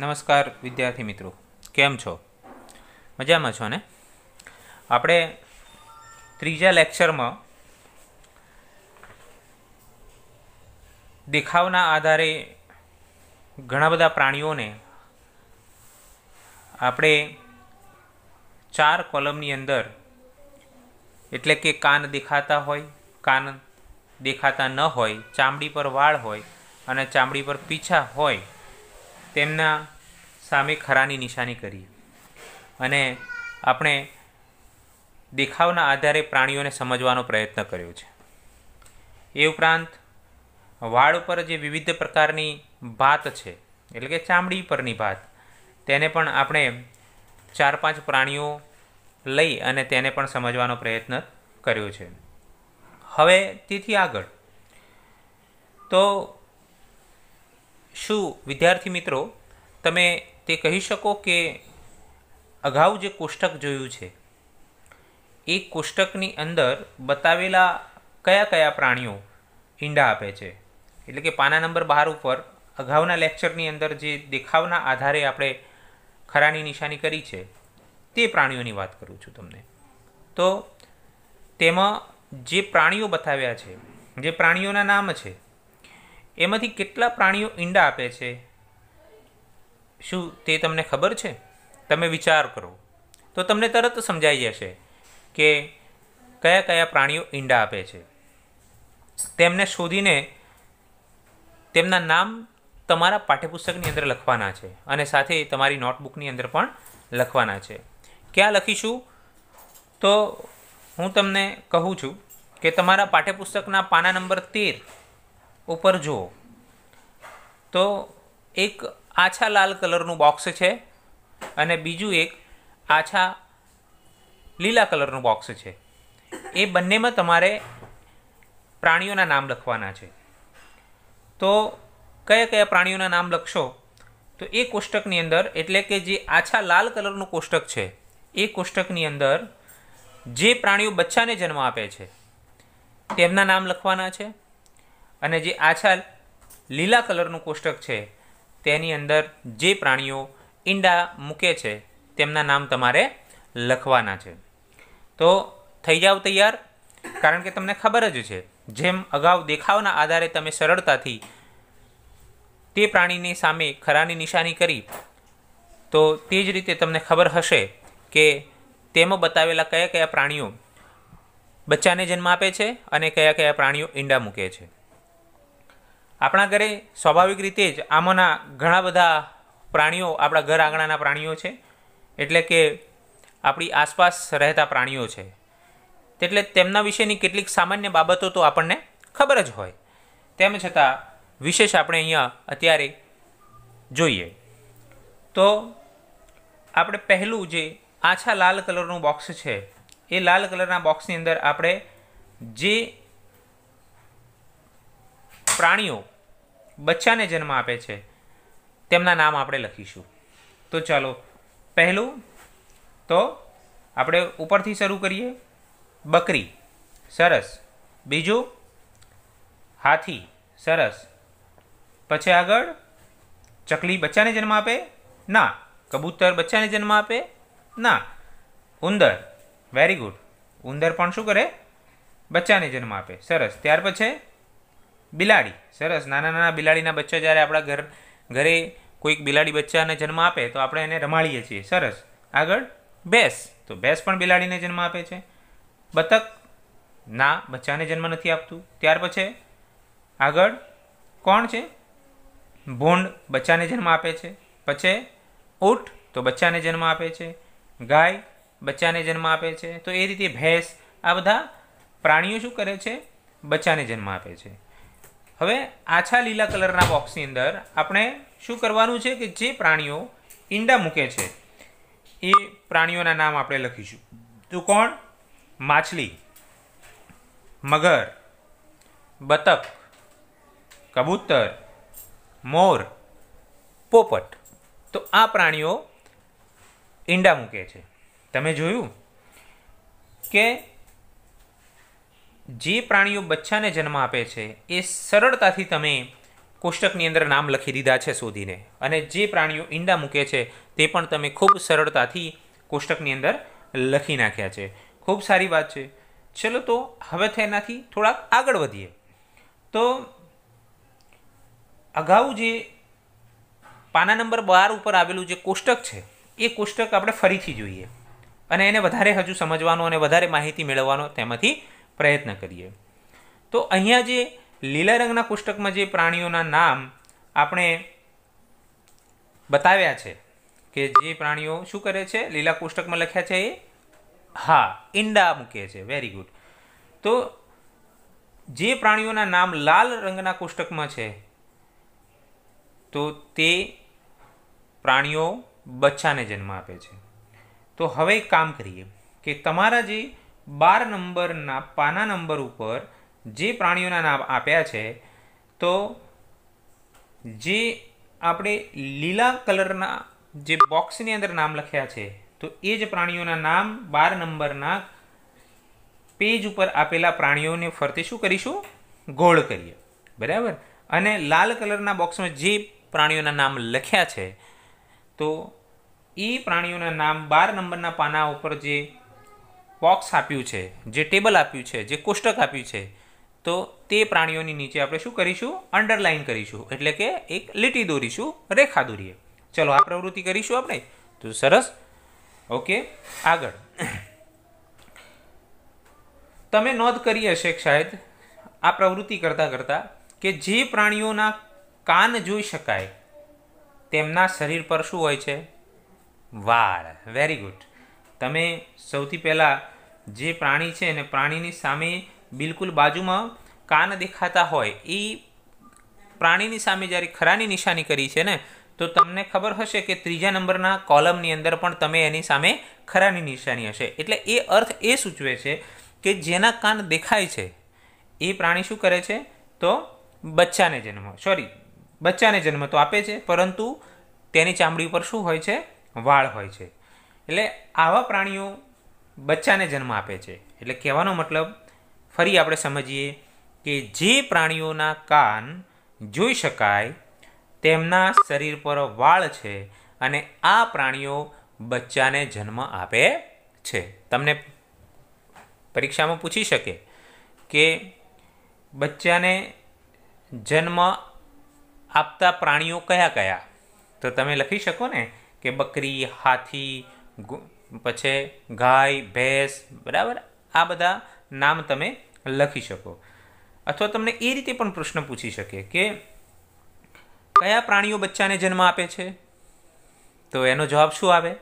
નમસ્કાર વિદ્યાર્થી મિત્રો કેમ છો મજામાં છો ને આપણે ત્રીજા લેક્ચરમાં દેખાવના આધારે ઘણા બધા પ્રાણીઓને આપણે ચાર કોલમની અંદર એટલે કે કાન દેખાતા હોય કાન દેખાતા ન હોય ચામડી પર વાળ હોય અને ચામડી પર પીછા હોય તેમના સામે ખરાની નિશાની કરીએ અને આપણે દેખાવના આધારે પ્રાણીઓને સમજવાનો પ્રયત્ન કર્યો છે એ ઉપરાંત વાળ ઉપર જે વિવિધ પ્રકારની ભાત છે એટલે કે ચામડી પરની ભાત તેને પણ આપણે ચાર પાંચ પ્રાણીઓ લઈ અને તેને પણ સમજવાનો પ્રયત્ન કર્યો છે હવે તેથી આગળ તો શું વિદ્યાર્થી મિત્રો તમે તે કહી શકો કે અગાઉ જે કોષ્ટક જોયું છે એ કોષ્ટકની અંદર બતાવેલા કયા કયા પ્રાણીઓ ઈંડા આપે છે એટલે કે પાના નંબર બહાર ઉપર અગાઉના લેક્ચરની અંદર જે દેખાવના આધારે આપણે ખરાની નિશાની કરી છે તે પ્રાણીઓની વાત કરું છું તમને તો તેમાં જે પ્રાણીઓ બતાવ્યા છે જે પ્રાણીઓના નામ છે એમાંથી કેટલા પ્રાણીઓ ઈંડા આપે છે શું તે તમને ખબર છે તમે વિચાર કરો તો તમને તરત સમજાઈ જશે કે કયા કયા પ્રાણીઓ ઈંડા આપે છે તેમને શોધીને તેમના નામ તમારા પાઠ્યપુસ્તકની અંદર લખવાના છે અને સાથે તમારી નોટબુકની અંદર પણ લખવાના છે ક્યાં લખીશું તો હું તમને કહું છું કે તમારા પાઠ્યપુસ્તકના પાના નંબર તેર ઉપર જુઓ તો એક આછા લાલ કલરનું બોક્સ છે અને બીજું એક આછા લીલા કલરનું બોક્સ છે એ બંનેમાં તમારે પ્રાણીઓના નામ લખવાના છે તો કયા કયા પ્રાણીઓના નામ લખશો તો એ કોષ્ટકની અંદર એટલે કે જે આછા લાલ કલરનું કોષ્ટક છે એ કોષ્ટકની અંદર જે પ્રાણીઓ બચ્ચાને જન્મ આપે છે તેમના નામ લખવાના છે અને જે આછા લીલા કલરનું કોષ્ટક છે તેની અંદર જે પ્રાણીઓ ઈંડા મૂકે છે તેમના નામ તમારે લખવાના છે તો થઈ જાઓ તૈયાર કારણ કે તમને ખબર જ છે જેમ અગાઉ દેખાવના આધારે તમે સરળતાથી તે પ્રાણીની સામે ખરાની નિશાની કરી તો તે જ રીતે તમને ખબર હશે કે તેમાં બતાવેલા કયા કયા પ્રાણીઓ બચ્ચાને જન્મ આપે છે અને કયા કયા પ્રાણીઓ ઈંડા મૂકે છે આપણા ઘરે સ્વાભાવિક રીતે જ આમાંના ઘણા બધા પ્રાણીઓ આપણા ઘર આંગણાના પ્રાણીઓ છે એટલે કે આપણી આસપાસ રહેતા પ્રાણીઓ છે એટલે તેમના વિશેની કેટલીક સામાન્ય બાબતો તો આપણને ખબર જ હોય તેમ છતાં વિશેષ આપણે અહીંયા અત્યારે જોઈએ તો આપણે પહેલું જે આછા લાલ કલરનું બોક્સ છે એ લાલ કલરના બોક્સની અંદર આપણે જે પ્રાણીઓ બચ્ચાને જન્મ આપે છે તેમના નામ આપણે લખીશું તો ચાલો પહેલું તો આપણે ઉપરથી શરૂ કરીએ બકરી સરસ બીજું હાથી સરસ પછી આગળ ચકલી બચ્ચાને જન્મ આપે ના કબૂતર બચ્ચાને જન્મ આપે ના ઉંદર વેરી ગુડ ઉંદર પણ શું કરે બચ્ચાને જન્મ આપે સરસ ત્યાર પછી બિલાડી સરસ નાના નાના બિલાડીના બચ્ચા જ્યારે આપણા ઘર ઘરે કોઈક બિલાડી બચ્ચાને જન્મ આપે તો આપણે એને રમાડીએ છીએ સરસ આગળ ભેંસ તો ભેંસ પણ બિલાડીને જન્મ આપે છે બતક ના બચ્ચાને જન્મ નથી આપતું ત્યાર પછી આગળ કોણ છે ભોંડ બચ્ચાને જન્મ આપે છે પછી ઊંટ તો બચ્ચાને જન્મ આપે છે ગાય બચ્ચાને જન્મ આપે છે તો એ રીતે ભેંસ આ બધા પ્રાણીઓ શું કરે છે બચ્ચાને જન્મ આપે છે હવે આછા લીલા કલરના બોક્સની અંદર આપણે શું કરવાનું છે કે જે પ્રાણીઓ ઈંડા મૂકે છે એ પ્રાણીઓના નામ આપણે લખીશું તો કોણ માછલી મગર બતક કબૂતર મોર પોપટ તો આ પ્રાણીઓ ઈંડા મૂકે છે તમે જોયું કે જે પ્રાણીઓ બચ્ચાને જન્મ આપે છે એ સરળતાથી તમે કોષ્ટકની અંદર નામ લખી દીધા છે શોધીને અને જે પ્રાણીઓ ઈંડા મૂકે છે તે પણ તમે ખૂબ સરળતાથી કોષ્ટકની અંદર લખી નાખ્યા છે ખૂબ સારી વાત છે ચલો તો હવે તેનાથી થોડાક આગળ વધીએ તો અગાઉ જે પાના નંબર બાર ઉપર આવેલું જે કોષ્ટક છે એ કોષ્ટક આપણે ફરીથી જોઈએ અને એને વધારે હજુ સમજવાનો અને વધારે માહિતી મેળવવાનો તેમાંથી પ્રયત્ન કરીએ તો અહીંયા જે લીલા રંગના પુસ્તકમાં જે પ્રાણીઓના નામ આપણે બતાવ્યા છે કે જે પ્રાણીઓ શું કરે છે લીલા કોષ્ટકમાં લખ્યા છે એ હા ઈંડા મૂકે છે વેરી ગુડ તો જે પ્રાણીઓના નામ લાલ રંગના કોષ્ટકમાં છે તો તે પ્રાણીઓ બચ્ચાને જન્મ આપે છે તો હવે એક કામ કરીએ કે તમારા જે બાર નંબરના પાના નંબર ઉપર જે પ્રાણીઓના નામ આપ્યા છે તો જે આપણે લીલા કલરના જે બોક્સની અંદર નામ લખ્યા છે તો એ જ પ્રાણીઓના નામ બાર નંબરના પેજ ઉપર આપેલા પ્રાણીઓને ફરતે શું કરીશું ગોળ કરીએ બરાબર અને લાલ કલરના બોક્સમાં જે પ્રાણીઓના નામ લખ્યા છે તો એ પ્રાણીઓના નામ બાર નંબરના પાના ઉપર જે બોક્સ આપ્યું છે જે ટેબલ આપ્યું છે જે કોષ્ટક આપ્યું છે તો તે પ્રાણીઓની નીચે આપણે શું કરીશું અંડરલાઇન કરીશું એટલે કે એક લીટી દોરીશું રેખા દોરીએ ચલો આ પ્રવૃત્તિ કરીશું આપણે તો સરસ ઓકે આગળ તમે નોંધ કરી હશે શાયદ આ પ્રવૃત્તિ કરતાં કરતાં કે જે પ્રાણીઓના કાન જોઈ શકાય તેમના શરીર પર શું હોય છે વાળ વેરી ગુડ તમે સૌથી પહેલાં જે પ્રાણી છે અને પ્રાણીની સામે બિલકુલ બાજુમાં કાન દેખાતા હોય એ પ્રાણીની સામે જ્યારે ખરાની નિશાની કરી છે ને તો તમને ખબર હશે કે ત્રીજા નંબરના કોલમની અંદર પણ તમે એની સામે ખરાની નિશાની હશે એટલે એ અર્થ એ સૂચવે છે કે જેના કાન દેખાય છે એ પ્રાણી શું કરે છે તો બચ્ચાને જન્મ સોરી બચ્ચાને જન્મ તો આપે છે પરંતુ તેની ચામડી ઉપર શું હોય છે વાળ હોય છે એટલે આવા પ્રાણીઓ બચ્ચાને જન્મ આપે છે એટલે કહેવાનો મતલબ ફરી આપણે સમજીએ કે જે પ્રાણીઓના કાન જોઈ શકાય તેમના શરીર પર વાળ છે અને આ પ્રાણીઓ બચ્ચાને જન્મ આપે છે તમને પરીક્ષામાં પૂછી શકે કે બચ્ચાને જન્મ આપતા પ્રાણીઓ કયા કયા તો તમે લખી શકો ને કે બકરી હાથી પછી ગાય ભેંસ બરાબર આ બધા નામ તમે લખી શકો અથવા તમને એ રીતે પણ પ્રશ્ન પૂછી શકે કે કયા પ્રાણીઓ બચ્ચાને જન્મ આપે છે તો એનો જવાબ શું આવે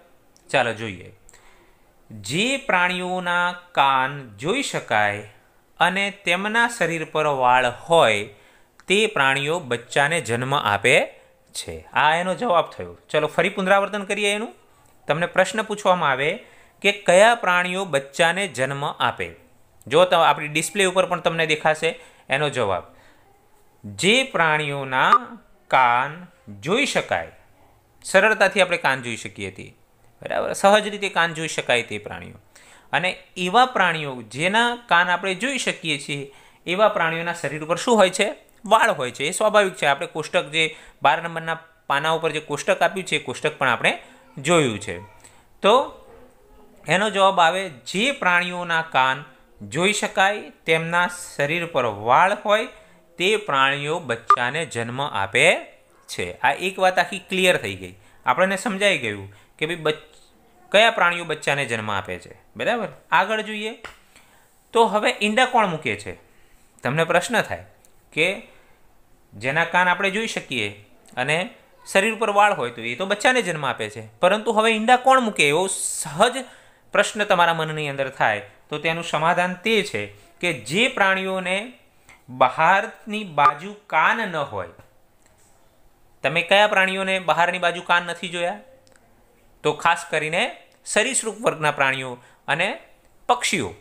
ચાલો જોઈએ જે પ્રાણીઓના કાન જોઈ શકાય અને તેમના શરીર પર વાળ હોય તે પ્રાણીઓ બચ્ચાને જન્મ આપે છે આ એનો જવાબ થયો ચલો ફરી પુનરાવર્તન કરીએ એનું તમને પ્રશ્ન પૂછવામાં આવે કે કયા પ્રાણીઓ બચ્ચાને જન્મ આપે જો આપણી ડિસ્પ્લે ઉપર પણ તમને દેખાશે એનો જવાબ જે પ્રાણીઓના કાન જોઈ શકાય સરળતાથી આપણે કાન જોઈ શકીએ છીએ બરાબર સહજ રીતે કાન જોઈ શકાય તે પ્રાણીઓ અને એવા પ્રાણીઓ જેના કાન આપણે જોઈ શકીએ છીએ એવા પ્રાણીઓના શરીર ઉપર શું હોય છે વાળ હોય છે એ સ્વાભાવિક છે આપણે કોષ્ટક જે બાર નંબરના પાના ઉપર જે કોષ્ટક આપ્યું છે એ કોષ્ટક પણ આપણે જોયું છે તો એનો જવાબ આવે જે પ્રાણીઓના કાન જોઈ શકાય તેમના શરીર પર વાળ હોય તે પ્રાણીઓ બચ્ચાને જન્મ આપે છે આ એક વાત આખી ક્લિયર થઈ ગઈ આપણને સમજાઈ ગયું કે ભાઈ કયા પ્રાણીઓ બચ્ચાને જન્મ આપે છે બરાબર આગળ જોઈએ તો હવે ઈંડા કોણ મૂકે છે તમને પ્રશ્ન થાય કે જેના કાન આપણે જોઈ શકીએ અને શરીર ઉપર વાળ હોય તો એ તો બચ્ચાને જન્મ આપે છે પરંતુ હવે ઈંડા કોણ મૂકે એવો સહજ પ્રશ્ન તમારા મનની અંદર થાય તો તેનું સમાધાન તે છે કે જે પ્રાણીઓને બહારની બાજુ કાન ન હોય તમે કયા પ્રાણીઓને બહારની બાજુ કાન નથી જોયા તો ખાસ કરીને સરીસૃપ વર્ગના પ્રાણીઓ અને પક્ષીઓ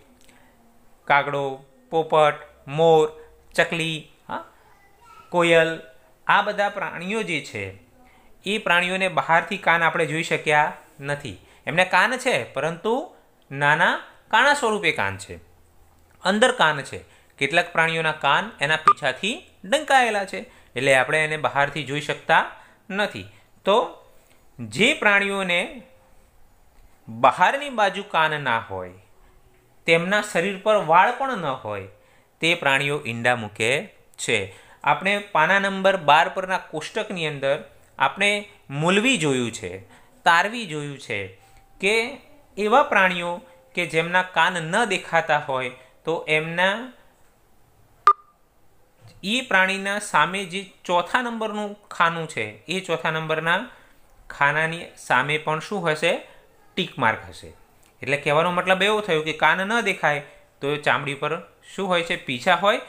કાગડો પોપટ મોર ચકલી હા કોયલ આ બધા પ્રાણીઓ જે છે એ પ્રાણીઓને બહારથી કાન આપણે જોઈ શક્યા નથી એમને કાન છે પરંતુ નાના કાણા સ્વરૂપે કાન છે અંદર કાન છે કેટલાક પ્રાણીઓના કાન એના પીછાથી ડંકાયેલા છે એટલે આપણે એને બહારથી જોઈ શકતા નથી તો જે પ્રાણીઓને બહારની બાજુ કાન ના હોય તેમના શરીર પર વાળ પણ ન હોય તે પ્રાણીઓ ઈંડા મૂકે છે આપણે પાના નંબર બાર પરના કોષ્ટકની અંદર આપણે મૂલવી જોયું છે તારવી જોયું છે કે એવા પ્રાણીઓ કે જેમના કાન ન દેખાતા હોય તો એમના એ પ્રાણીના સામે જે ચોથા નંબરનું ખાનું છે એ ચોથા નંબરના ખાનાની સામે પણ શું હશે ટીક માર્ક હશે એટલે કહેવાનો મતલબ એવો થયો કે કાન ન દેખાય તો એ ચામડી પર શું હોય છે પીછા હોય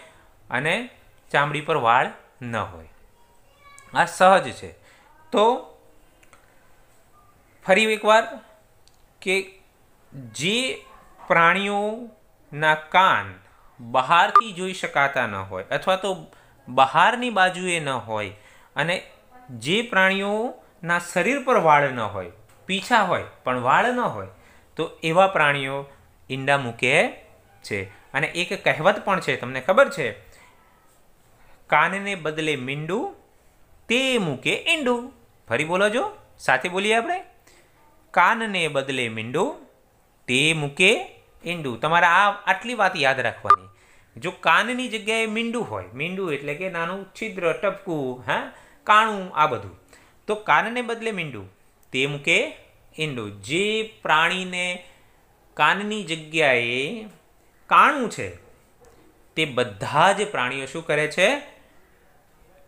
અને ચામડી પર વાળ ન હોય આ સહજ છે તો ફરી એકવાર કે જે પ્રાણીઓના કાન બહારથી જોઈ શકાતા ન હોય અથવા તો બહારની બાજુએ ન હોય અને જે પ્રાણીઓના શરીર પર વાળ ન હોય પીછા હોય પણ વાળ ન હોય તો એવા પ્રાણીઓ ઈંડા મૂકે છે અને એક કહેવત પણ છે તમને ખબર છે કાનને બદલે મીંડું તે મૂકે ઈંડું ફરી બોલો જો સાથે બોલીએ આપણે કાનને બદલે મીંડું તે મૂકે ઈંડું તમારે આ આટલી વાત યાદ રાખવાની જો કાનની જગ્યાએ મીંડું હોય મીંડું એટલે કે નાનું છિદ્ર ટપકું હા કાણું આ બધું તો કાનને બદલે મીંડું તે મૂકે ઈંડું જે પ્રાણીને કાનની જગ્યાએ કાણું છે તે બધા જ પ્રાણીઓ શું કરે છે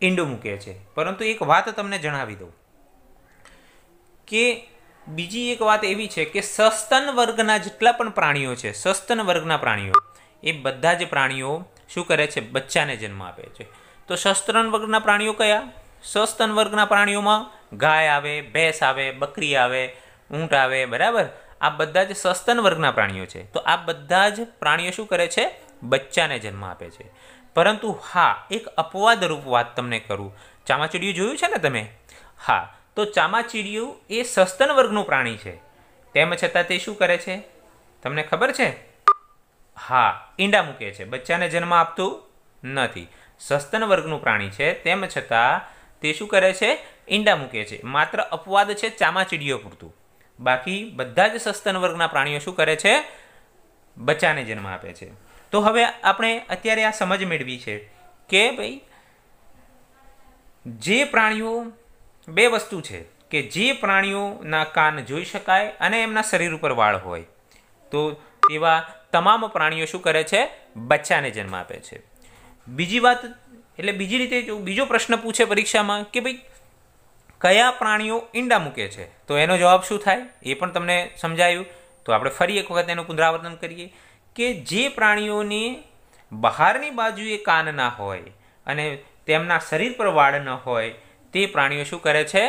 ઈંડું મૂકે છે પરંતુ એક વાત તમને જણાવી દઉં કે બીજી એક વાત એવી છે કે સસ્તન વર્ગના જેટલા પણ પ્રાણીઓ છે સસ્તન વર્ગના પ્રાણીઓ એ બધા જ પ્રાણીઓ શું કરે છે બચ્ચાને જન્મ આપે છે તો સસ્તન વર્ગના પ્રાણીઓ કયા સસ્તન વર્ગના પ્રાણીઓમાં ગાય આવે ભેંસ આવે બકરી આવે ઊંટ આવે બરાબર આ બધા જ સસ્તન વર્ગના પ્રાણીઓ છે તો આ બધા જ પ્રાણીઓ શું કરે છે બચ્ચાને જન્મ આપે છે પરંતુ હા એક અપવાદરૂપ વાત તમને કરું ચામાચીડિયું જોયું છે ને તમે હા તો ચામાચીડિયું એ સસ્તન વર્ગનું પ્રાણી છે તેમ છતાં તે શું કરે છે તમને ખબર છે હા ઈંડા મૂકે છે બચ્ચાને જન્મ આપતું નથી સસ્તન વર્ગનું પ્રાણી છે તેમ છતાં તે શું કરે છે ઈંડા મૂકે છે માત્ર અપવાદ છે ચામાચીડિયો પૂરતું બાકી બધા જ સસ્તન વર્ગના પ્રાણીઓ શું કરે છે બચ્ચાને જન્મ આપે છે તો હવે આપણે અત્યારે આ સમજ મેળવી છે કે ભાઈ જે પ્રાણીઓ બે વસ્તુ છે કે જે પ્રાણીઓના કાન જોઈ શકાય અને એમના શરીર ઉપર વાળ હોય તો તેવા તમામ પ્રાણીઓ શું કરે છે બચ્ચાને જન્મ આપે છે બીજી વાત એટલે બીજી રીતે બીજો પ્રશ્ન પૂછે પરીક્ષામાં કે ભાઈ કયા પ્રાણીઓ ઈંડા મૂકે છે તો એનો જવાબ શું થાય એ પણ તમને સમજાયું તો આપણે ફરી એક વખત એનું પુનરાવર્તન કરીએ કે જે પ્રાણીઓની બહારની બાજુએ કાન ના હોય અને તેમના શરીર પર વાળ ન હોય તે પ્રાણીઓ શું કરે છે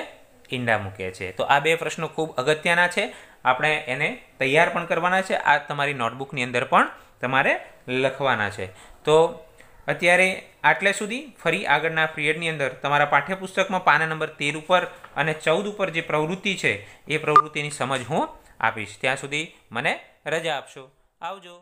ઈંડા મૂકે છે તો આ બે પ્રશ્નો ખૂબ અગત્યના છે આપણે એને તૈયાર પણ કરવાના છે આ તમારી નોટબુકની અંદર પણ તમારે લખવાના છે તો અત્યારે આટલે સુધી ફરી આગળના પીરિયડની અંદર તમારા પાઠ્યપુસ્તકમાં પાના નંબર તેર ઉપર અને ચૌદ ઉપર જે પ્રવૃત્તિ છે એ પ્રવૃત્તિની સમજ હું આપીશ ત્યાં સુધી મને રજા આપશો આવજો